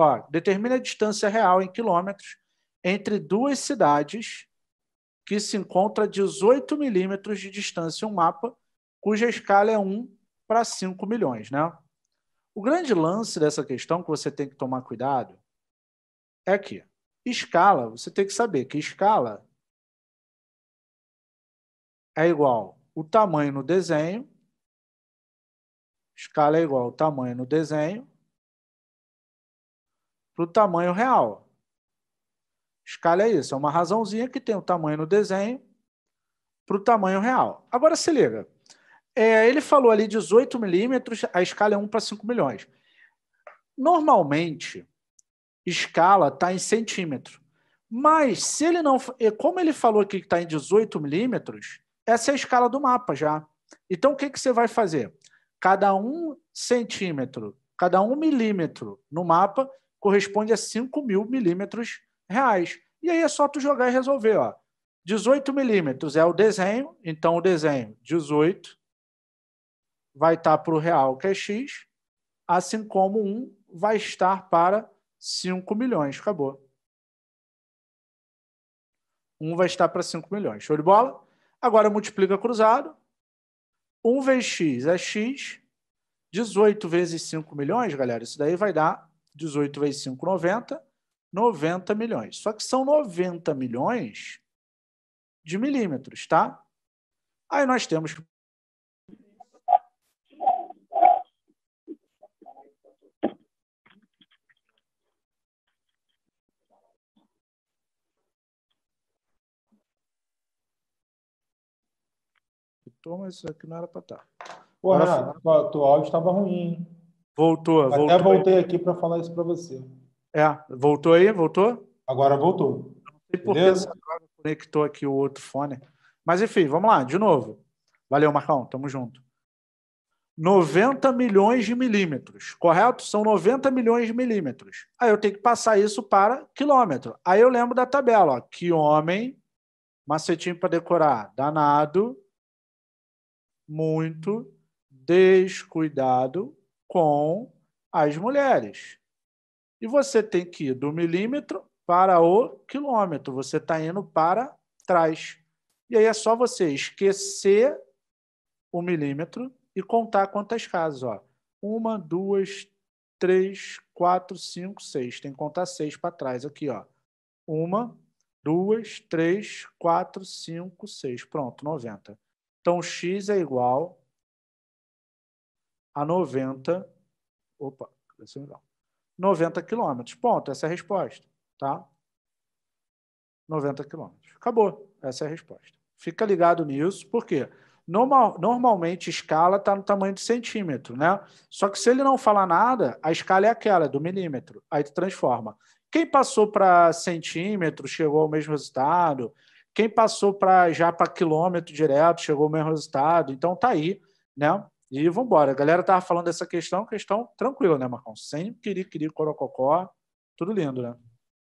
ó, determine a distância real em quilômetros entre duas cidades que se encontra a 18 milímetros de distância em um mapa, cuja escala é 1 para 5 milhões. Né? O grande lance dessa questão que você tem que tomar cuidado é que escala, você tem que saber que escala é igual o tamanho no desenho, escala é igual ao tamanho no desenho, para o tamanho real. Escala é isso, é uma razãozinha que tem o tamanho no desenho para o tamanho real. Agora se liga, é, ele falou ali 18 milímetros, a escala é 1 para 5 milhões. Normalmente, escala está em centímetro. Mas se ele não. Como ele falou que está em 18 milímetros, essa é a escala do mapa já. Então o que, que você vai fazer? Cada um centímetro, cada um milímetro no mapa corresponde a 5 mil milímetros reais. E aí é só tu jogar e resolver. Ó. 18 milímetros é o desenho, então o desenho 18 vai estar para o real, que é X, assim como 1 vai estar para 5 milhões. Acabou. 1 vai estar para 5 milhões. Show de bola? Agora multiplica cruzado. 1 vezes X é X. 18 vezes 5 milhões, galera, isso daí vai dar 18 vezes 5, 90. 90 milhões. Só que são 90 milhões de milímetros, tá? Aí nós temos. Toma, isso aqui não era para estar. Tá. Pô, Renato, teu áudio estava ruim. Voltou, Até voltou. Até voltei aqui para falar isso para você. É, voltou aí? Voltou? Agora voltou. Não sei por que conectou aqui o outro fone. Mas enfim, vamos lá, de novo. Valeu, Marcão, tamo junto. 90 milhões de milímetros, correto? São 90 milhões de milímetros. Aí eu tenho que passar isso para quilômetro. Aí eu lembro da tabela, ó, que homem, macetinho para decorar, danado, muito, descuidado, com as mulheres. E você tem que ir do milímetro para o quilômetro, você está indo para trás. E aí é só você esquecer o milímetro e contar quantas casas. Ó. Uma, duas, três, quatro, cinco, seis. Tem que contar seis para trás aqui. Ó. Uma, duas, três, quatro, cinco, seis. Pronto, 90. Então, x é igual a 90, opa, 90 quilômetros. Ponto, essa é a resposta, tá? 90 quilômetros. Acabou, essa é a resposta. Fica ligado nisso, por quê? Normal, normalmente escala está no tamanho de centímetro, né? Só que se ele não falar nada, a escala é aquela, é do milímetro. Aí tu transforma. Quem passou para centímetro chegou ao mesmo resultado. Quem passou para já para quilômetro direto chegou ao mesmo resultado. Então tá aí, né? E vamos embora. A galera tava falando dessa questão, questão tranquila, né, Marcão? Sem querer, querer, corococó, tudo lindo, né?